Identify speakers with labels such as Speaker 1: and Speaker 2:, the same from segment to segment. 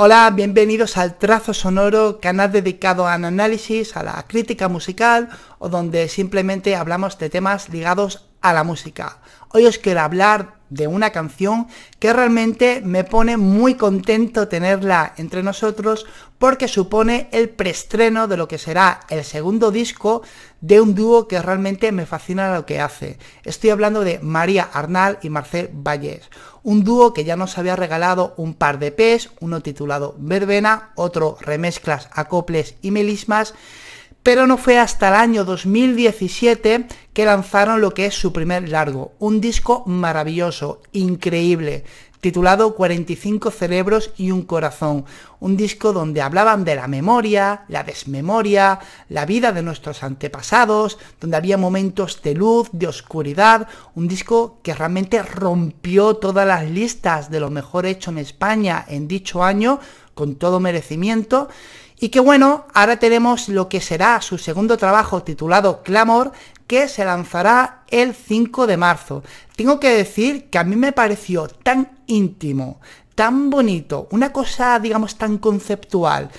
Speaker 1: Hola, bienvenidos al Trazo Sonoro, canal dedicado al análisis, a la crítica musical o donde simplemente hablamos de temas ligados a la música. Hoy os quiero hablar de una canción que realmente me pone muy contento tenerla entre nosotros porque supone el preestreno de lo que será el segundo disco de un dúo que realmente me fascina lo que hace. Estoy hablando de María Arnal y Marcel Vallés, un dúo que ya nos había regalado un par de pes uno titulado Verbena, otro Remezclas, Acoples y Melismas, pero no fue hasta el año 2017 que lanzaron lo que es su primer largo, un disco maravilloso, increíble, titulado 45 cerebros y un corazón, un disco donde hablaban de la memoria, la desmemoria, la vida de nuestros antepasados, donde había momentos de luz, de oscuridad, un disco que realmente rompió todas las listas de lo mejor hecho en España en dicho año, con todo merecimiento, y que bueno, ahora tenemos lo que será su segundo trabajo titulado Clamor, que se lanzará el 5 de marzo. Tengo que decir que a mí me pareció tan íntimo, tan bonito, una cosa, digamos, tan conceptual.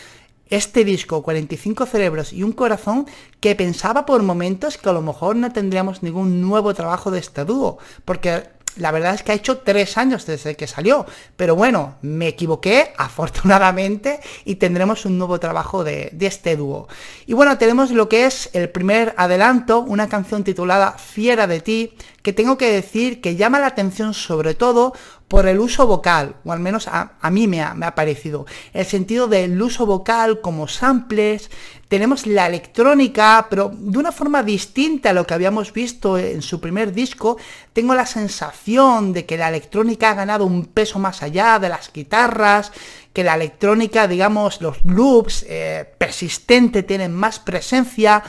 Speaker 1: Este disco, 45 cerebros y un corazón, que pensaba por momentos que a lo mejor no tendríamos ningún nuevo trabajo de este dúo, porque la verdad es que ha hecho tres años desde que salió. Pero bueno, me equivoqué, afortunadamente, y tendremos un nuevo trabajo de, de, este dúo. Y bueno, tenemos lo que es el primer adelanto, una canción titulada Fiera de ti, que tengo que decir que llama la atención sobre todo por el uso vocal, o al menos a, mí me ha, parecido. El sentido del uso vocal como samples, tenemos la electrónica, pero de una forma distinta a lo que habíamos visto en su primer disco, tengo la sensación de que la electrónica ha ganado un peso más allá de las guitarras, que la electrónica, digamos, los loops eh, persistentes tienen más presencia,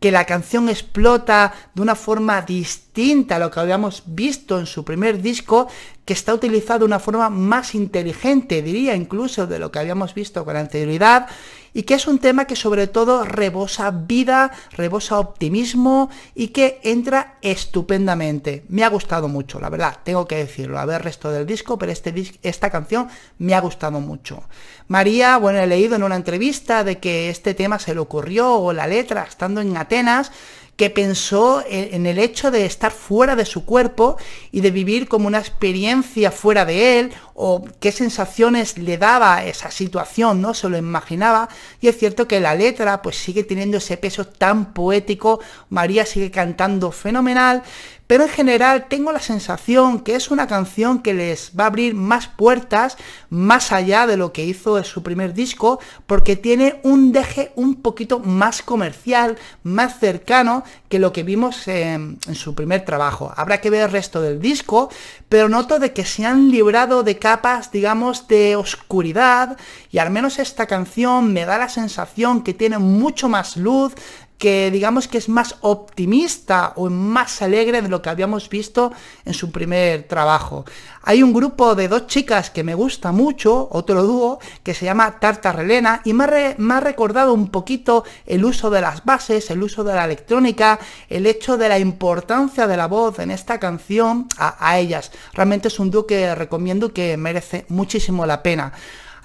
Speaker 1: que la canción explota de una forma distinta a lo que habíamos visto en su primer disco, que está utilizado de una forma más inteligente, diría incluso de lo que habíamos visto con anterioridad, y que es un tema que sobre todo rebosa vida, rebosa optimismo y que entra estupendamente. Me ha gustado mucho, la verdad, tengo que decirlo. A ver, el resto del disco, pero este, esta canción me ha gustado mucho. María, bueno, he leído en una entrevista de que este tema se le ocurrió o la letra estando en Atenas que pensó en el hecho de estar fuera de su cuerpo y de vivir como una experiencia fuera de él o qué sensaciones le daba esa situación, ¿no? Se lo imaginaba y es cierto que la letra pues sigue teniendo ese peso tan poético, María sigue cantando fenomenal pero en general tengo la sensación que es una canción que les va a abrir más puertas, más allá de lo que hizo en su primer disco, porque tiene un deje un poquito más comercial, más cercano que lo que vimos en, su primer trabajo. Habrá que ver el resto del disco, pero noto de que se han librado de capas, digamos, de oscuridad, y al menos esta canción me da la sensación que tiene mucho más luz, que digamos que es más optimista o más alegre de lo que habíamos visto en su primer trabajo. Hay un grupo de dos chicas que me gusta mucho, otro dúo, que se llama Tarta Relena, y me ha, recordado un poquito el uso de las bases, el uso de la electrónica, el hecho de la importancia de la voz en esta canción a, ellas. Realmente es un dúo que recomiendo que merece muchísimo la pena.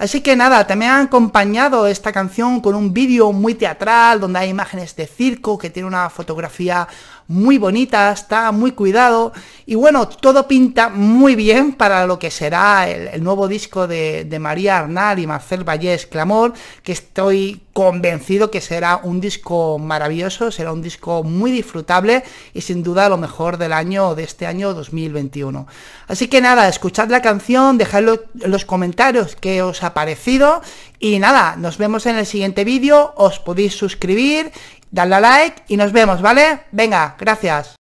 Speaker 1: Así que nada, también han acompañado esta canción con un vídeo muy teatral donde hay imágenes de circo que tiene una fotografía muy bonita, está muy cuidado y bueno, todo pinta muy bien para lo que será el, nuevo disco de, María Arnal y Marcel Vallés Clamor, que estoy convencido que será un disco maravilloso, será un disco muy disfrutable y sin duda lo mejor del año, de este año 2021. Así que nada, escuchad la canción, dejad los comentarios que os ha parecido y nada, nos vemos en el siguiente vídeo, os podéis suscribir, darle a like y nos vemos, ¿vale? Venga, gracias.